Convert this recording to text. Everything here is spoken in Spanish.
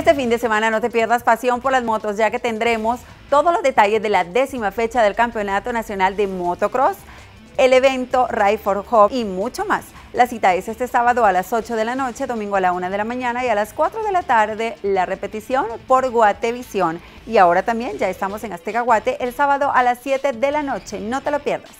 Este fin de semana no te pierdas pasión por las motos ya que tendremos todos los detalles de la décima fecha del Campeonato Nacional de Motocross, el evento Ride for Hope y mucho más. La cita es este sábado a las 8 de la noche, domingo a la 1 de la mañana y a las 4 de la tarde la repetición por Guatevisión. Y ahora también ya estamos en Azteca Guate el sábado a las 7 de la noche. No te lo pierdas.